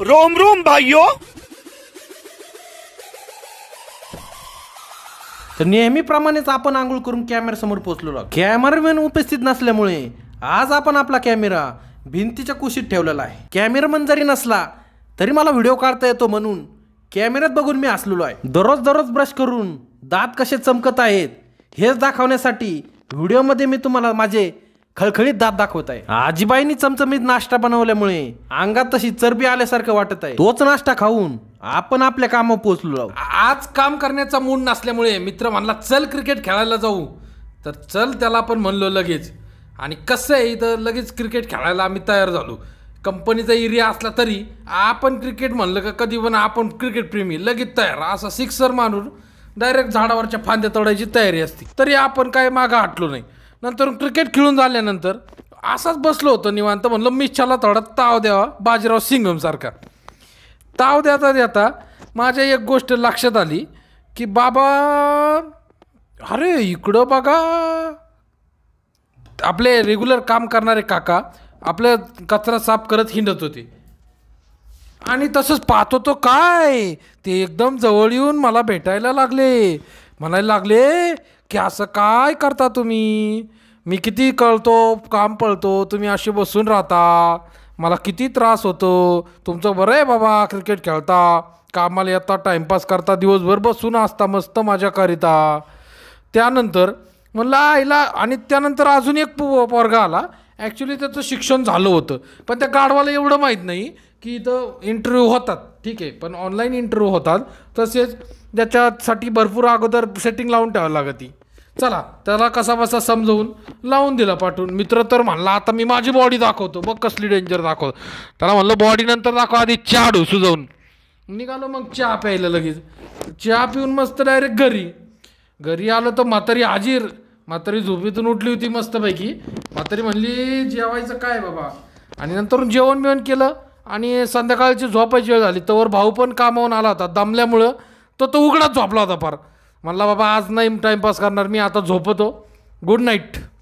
Rome Rome भाइयो तर नेहमीप्रमाणेच आपण आंघोळ करून समोर पोचलो कॅमेरामॅन उपस्थित नसल्यामुळे आज आपण आपला कॅमेरा भिंतीच्या कुशीत ठेवलेला आहे कॅमेरामन जरी नसला तरी मला व्हिडिओ काढता येतो म्हणून कॅमेऱ्यात बघून मी असलेलो आहे दररोज दररोज ब्रश करून दात कसे चमकत आहेत हेच दाखवण्यासाठी व्हिडिओमध्ये मी तुम्हाला माझे खळखळीत दात दाखवत आहे आजीबाईंनी चमचमीत नाश्ता बनवल्यामुळे अंगात तशी चरबी आल्यासारखं वाटत आहे तोच नाश्ता खाऊन आपण आपल्या कामावर पोहोचलो आज काम करण्याचा मूड नसल्यामुळे मित्र म्हणला चल क्रिकेट खेळायला जाऊ तर चल त्याला आपण म्हणलो लगेच आणि कसं आहे इथं लगेच क्रिकेट खेळायला आम्ही तयार झालो कंपनीचा एरिया असला तरी आपण क्रिकेट म्हणलं का कधी पण आपण क्रिकेट प्रेमी लगेच तयार असा सिक्सर मारून डायरेक्ट झाडावरच्या फांद्या तोडायची तयारी असते तरी आपण काय मागं हटलो नाही नंतर क्रिकेट खेळून झाल्यानंतर असाच बसलो होतो निवांत म्हणलं मिच्छाला थोडा ताव द्यावा बाजीराव सिंगमसारखा ताव देता देता माझ्या एक गोष्ट लक्षात आली की बाबा अरे इकडं बघा आपले रेग्युलर काम करणारे काका आपल्या कचरा साफ करत हिंडत होते आणि तसंच पाहतो तो काय ते एकदम जवळ येऊन मला भेटायला लागले म्हणायला लागले की असं काय करता तुम्ही मी किती कळतो काम पळतो तुम्ही अशी बसून राहता मला किती त्रास होतो तुमचं बरं आहे बाबा क्रिकेट खेळता कामाला येता टाईमपास करता दिवसभर बसून असता मस्त माझ्याकरिता त्यानंतर मला आईला आणि त्यानंतर अजून एक पोरगा आला ॲक्च्युली त्याचं शिक्षण झालं होतं पण त्या गाडवाला एवढं माहीत नाही की इथं इंटरव्ह्यू होतात ठीक आहे पण ऑनलाईन इंटरव्ह्यू होतात तसेच त्याच्यासाठी भरपूर अगोदर सेटिंग लावून ठेवावी लागती चला त्याला कसा बसा समजवून लावून दिला पाठवून मित्र तर म्हणला आता मी माझी बॉडी दाखवतो बघ कसली डेंजर दाखवतो त्याला म्हणलं बॉडी नंतर दाखव आधी चहा सुजवून निघालो मग चहा प्यायला लगेच चहा पिऊन मस्त डायरेक्ट घरी घरी आलं तर म्हातारी आजीर म्हातारी झोपेतून उठली होती मस्तपैकी म्हातारी म्हणली जेवायचं काय बाबा आणि नंतर जेवण बिवण केलं आणि संध्याकाळची झोपायची वेळ झाली तोवर भाऊ पण कामावून आला होता दमल्यामुळं तो तो उघडाच झोपला होता फार म्हणला बाबा आज नाही टाईमपास करणार मी आता झोपतो गुड नाईट